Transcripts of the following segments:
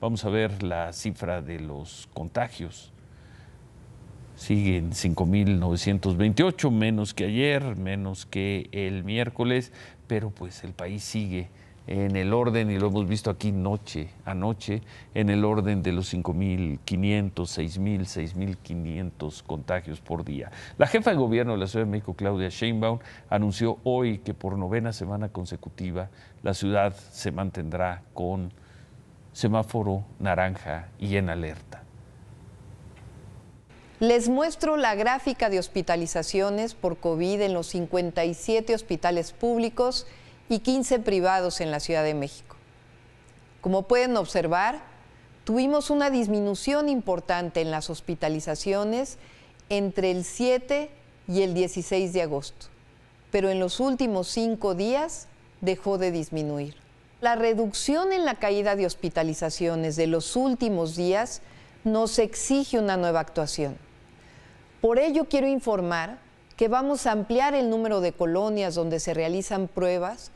Vamos a ver la cifra de los contagios. Siguen 5.928, menos que ayer, menos que el miércoles, pero pues el país sigue en el orden, y lo hemos visto aquí noche a noche, en el orden de los 5.500, 6.000, 6.500 contagios por día. La jefa de gobierno de la Ciudad de México, Claudia Sheinbaum, anunció hoy que por novena semana consecutiva la ciudad se mantendrá con semáforo naranja y en alerta. Les muestro la gráfica de hospitalizaciones por COVID en los 57 hospitales públicos y 15 privados en la Ciudad de México. Como pueden observar, tuvimos una disminución importante en las hospitalizaciones entre el 7 y el 16 de agosto, pero en los últimos cinco días dejó de disminuir. La reducción en la caída de hospitalizaciones de los últimos días nos exige una nueva actuación. Por ello quiero informar que vamos a ampliar el número de colonias donde se realizan pruebas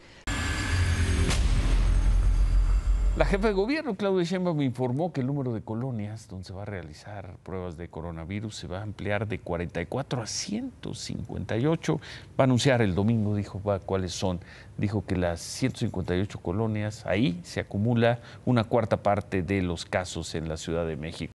la jefa de gobierno, Claudia me informó que el número de colonias donde se va a realizar pruebas de coronavirus se va a ampliar de 44 a 158. Va a anunciar el domingo, dijo, cuáles son. Dijo que las 158 colonias, ahí se acumula una cuarta parte de los casos en la Ciudad de México.